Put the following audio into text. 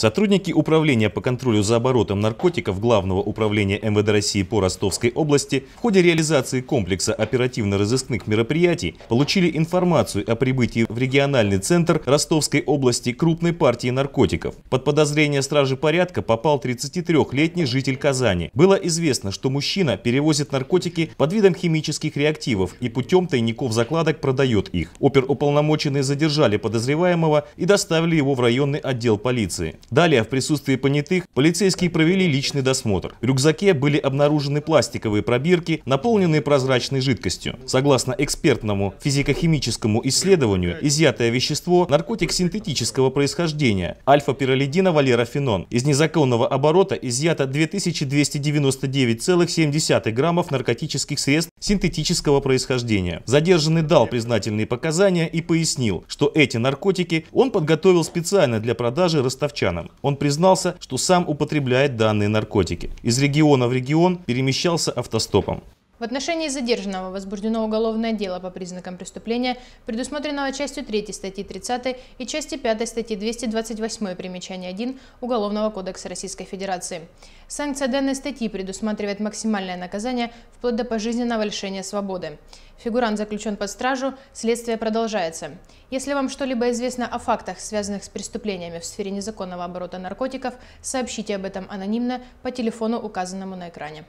Сотрудники Управления по контролю за оборотом наркотиков Главного управления МВД России по Ростовской области в ходе реализации комплекса оперативно-розыскных мероприятий получили информацию о прибытии в региональный центр Ростовской области крупной партии наркотиков. Под подозрение стражи порядка попал 33-летний житель Казани. Было известно, что мужчина перевозит наркотики под видом химических реактивов и путем тайников закладок продает их. Оперуполномоченные задержали подозреваемого и доставили его в районный отдел полиции. Далее в присутствии понятых полицейские провели личный досмотр. В рюкзаке были обнаружены пластиковые пробирки, наполненные прозрачной жидкостью. Согласно экспертному физико-химическому исследованию, изъятое вещество – наркотик синтетического происхождения – альфа-пиролидина валерафенон. Из незаконного оборота изъято 2299,7 граммов наркотических средств синтетического происхождения. Задержанный дал признательные показания и пояснил, что эти наркотики он подготовил специально для продажи ростовчанам. Он признался, что сам употребляет данные наркотики. Из региона в регион перемещался автостопом. В отношении задержанного возбуждено уголовное дело по признакам преступления, предусмотренного частью 3 статьи 30 и части 5 статьи 228 примечания 1 Уголовного кодекса Российской Федерации. Санкция данной статьи предусматривает максимальное наказание вплоть до пожизненного лишения свободы. Фигурант заключен под стражу, следствие продолжается. Если вам что-либо известно о фактах, связанных с преступлениями в сфере незаконного оборота наркотиков, сообщите об этом анонимно по телефону, указанному на экране.